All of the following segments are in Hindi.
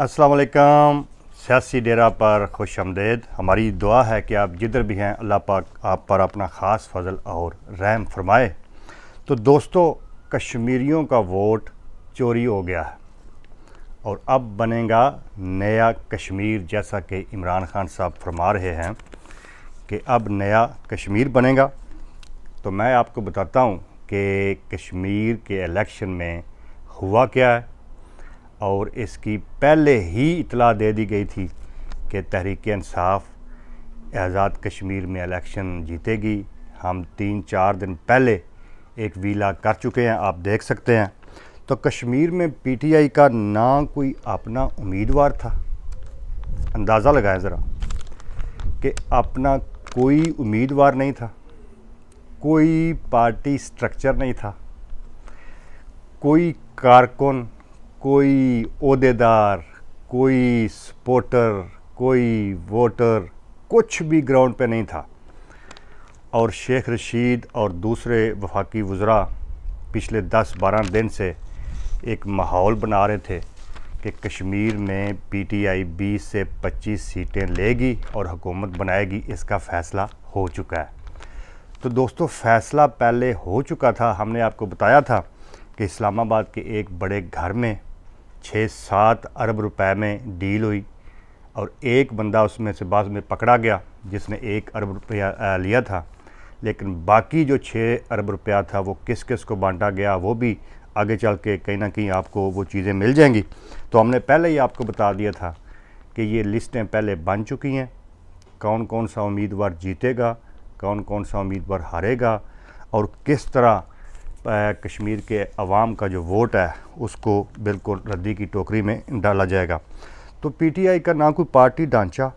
असलकम सियासी डेरा पर खुश आमदेद हमारी दुआ है कि आप जिधर भी हैं अल्लाह पाक आप पर अपना ख़ास फजल और रहम फरमाए तो दोस्तों कश्मीरियों का वोट चोरी हो गया है और अब बनेगा नया कश्मीर जैसा कि इमरान खान साहब फरमा रहे हैं कि अब नया कश्मीर बनेगा तो मैं आपको बताता हूँ कि कश्मीर के इलेक्शन में हुआ क्या है और इसकी पहले ही इतला दे दी गई थी कि तहरीक इंसाफ आज़ाद कश्मीर में इलेक्शन जीतेगी हम तीन चार दिन पहले एक वीला कर चुके हैं आप देख सकते हैं तो कश्मीर में पीटीआई का ना कोई अपना उम्मीदवार था अंदाज़ा लगाएं ज़रा कि अपना कोई उम्मीदवार नहीं था कोई पार्टी स्ट्रक्चर नहीं था कोई कारकुन कोई अहदेदार कोई सपोर्टर कोई वोटर कुछ भी ग्राउंड पे नहीं था और शेख रशीद और दूसरे वफाकी वज़रा पिछले 10-12 दिन से एक माहौल बना रहे थे कि कश्मीर में पीटीआई 20 से 25 सीटें लेगी और हुकूमत बनाएगी इसका फ़ैसला हो चुका है तो दोस्तों फ़ैसला पहले हो चुका था हमने आपको बताया था कि इस्लामाबाद के एक बड़े घर में छः सात अरब रुपए में डील हुई और एक बंदा उसमें से बाद में पकड़ा गया जिसने एक अरब रुपया लिया था लेकिन बाकी जो छः अरब रुपया था वो किस किस को बांटा गया वो भी आगे चल के कहीं ना कहीं आपको वो चीज़ें मिल जाएंगी तो हमने पहले ही आपको बता दिया था कि ये लिस्टें पहले बन चुकी हैं कौन कौन सा उम्मीदवार जीतेगा कौन कौन सा उम्मीदवार हारेगा और किस तरह कश्मीर के अवाम का जो वोट है उसको बिल्कुल रद्दी की टोकरी में डाला जाएगा तो पीटीआई का ना कोई पार्टी ढांचा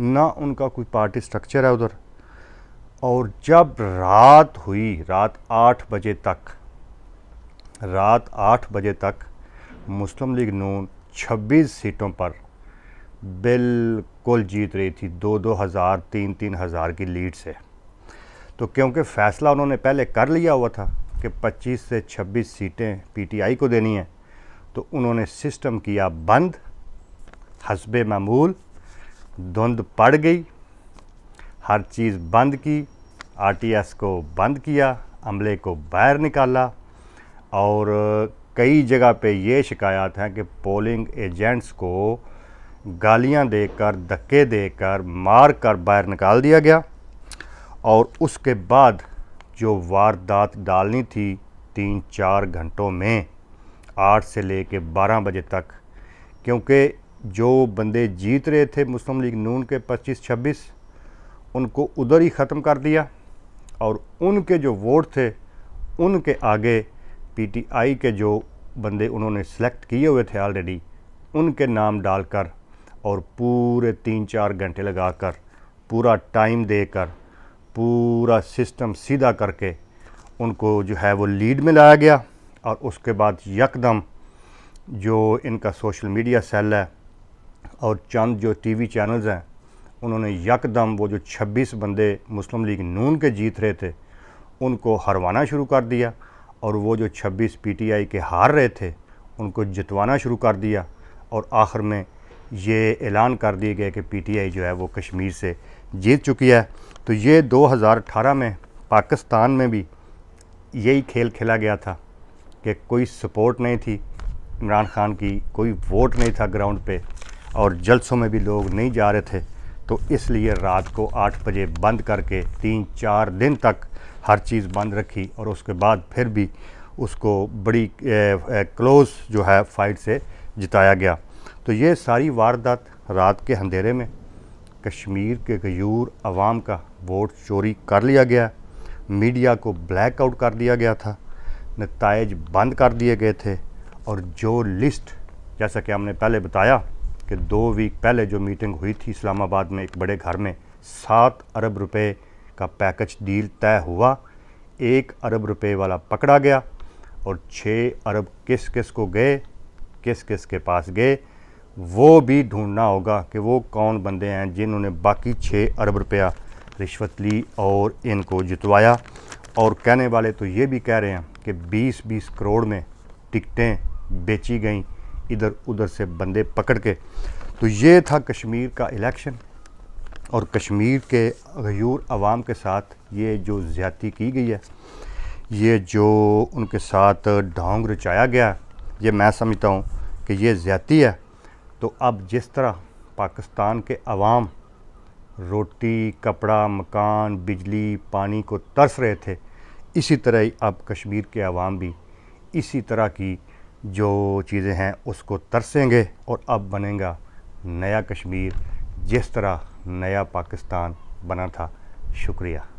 ना उनका कोई पार्टी स्ट्रक्चर है उधर और जब रात हुई रात आठ बजे तक रात आठ बजे तक मुस्लिम लीग नून 26 सीटों पर बिल्कुल जीत रही थी दो दो हज़ार तीन तीन हज़ार की लीड से तो क्योंकि फ़ैसला उन्होंने पहले कर लिया हुआ था कि 25 से 26 सीटें पीटीआई को देनी है तो उन्होंने सिस्टम किया बंद हसब मामूल धुंध पड़ गई हर चीज़ बंद की आरटीएस को बंद किया अमले को बाहर निकाला और कई जगह पे ये शिकायत है कि पोलिंग एजेंट्स को गालियां देकर धक्के देकर मार कर बाहर निकाल दिया गया और उसके बाद जो वारदात डालनी थी तीन चार घंटों में आठ से ले कर बारह बजे तक क्योंकि जो बंदे जीत रहे थे मुस्लिम लीग नून के पच्चीस छब्बीस उनको उधर ही ख़त्म कर दिया और उनके जो वोट थे उनके आगे पीटीआई के जो बंदे उन्होंने सेलेक्ट किए हुए थे ऑलरेडी उनके नाम डालकर और पूरे तीन चार घंटे लगाकर पूरा टाइम देकर पूरा सिस्टम सीधा करके उनको जो है वो लीड में लाया गया और उसके बाद यकदम जो इनका सोशल मीडिया सेल है और चंद जो टीवी चैनल्स हैं उन्होंने यकदम वो जो 26 बंदे मुस्लिम लीग नून के जीत रहे थे उनको हरवाना शुरू कर दिया और वो जो 26 पीटीआई के हार रहे थे उनको जितवाना शुरू कर दिया और आखिर में ये ऐलान कर दिए गए कि पीटीआई जो है वो कश्मीर से जीत चुकी है तो ये 2018 में पाकिस्तान में भी यही खेल खेला गया था कि कोई सपोर्ट नहीं थी इमरान खान की कोई वोट नहीं था ग्राउंड पे और जलसों में भी लोग नहीं जा रहे थे तो इसलिए रात को आठ बजे बंद करके तीन चार दिन तक हर चीज़ बंद रखी और उसके बाद फिर भी उसको बड़ी क्लोज़ जो है फाइट से जिताया गया तो ये सारी वारदात रात के अंधेरे में कश्मीर के गयूर आवाम का वोट चोरी कर लिया गया मीडिया को ब्लैकआउट कर दिया गया था नतज बंद कर दिए गए थे और जो लिस्ट जैसा कि हमने पहले बताया कि दो वीक पहले जो मीटिंग हुई थी इस्लामाबाद में एक बड़े घर में सात अरब रुपए का पैकेज डील तय हुआ एक अरब रुपए वाला पकड़ा गया और छः अरब किस किस को गए किस किस के पास गए वो भी ढूंढना होगा कि वो कौन बंदे हैं जिन्होंने बाकी छः अरब रुपया रिश्वत ली और इनको जितवाया और कहने वाले तो ये भी कह रहे हैं कि 20-20 करोड़ में टिकटें बेची गईं इधर उधर से बंदे पकड़ के तो ये था कश्मीर का इलेक्शन और कश्मीर के गयूर आवाम के साथ ये जो ज़्यादती की गई है ये जो उनके साथ ढोंग रचाया गया ये मैं समझता हूँ कि ये ज़्यादती है तो अब जिस तरह पाकिस्तान के अवाम रोटी कपड़ा मकान बिजली पानी को तरस रहे थे इसी तरह ही अब कश्मीर के अवाम भी इसी तरह की जो चीज़ें हैं उसको तरसेंगे और अब बनेगा नया कश्मीर जिस तरह नया पाकिस्तान बना था शुक्रिया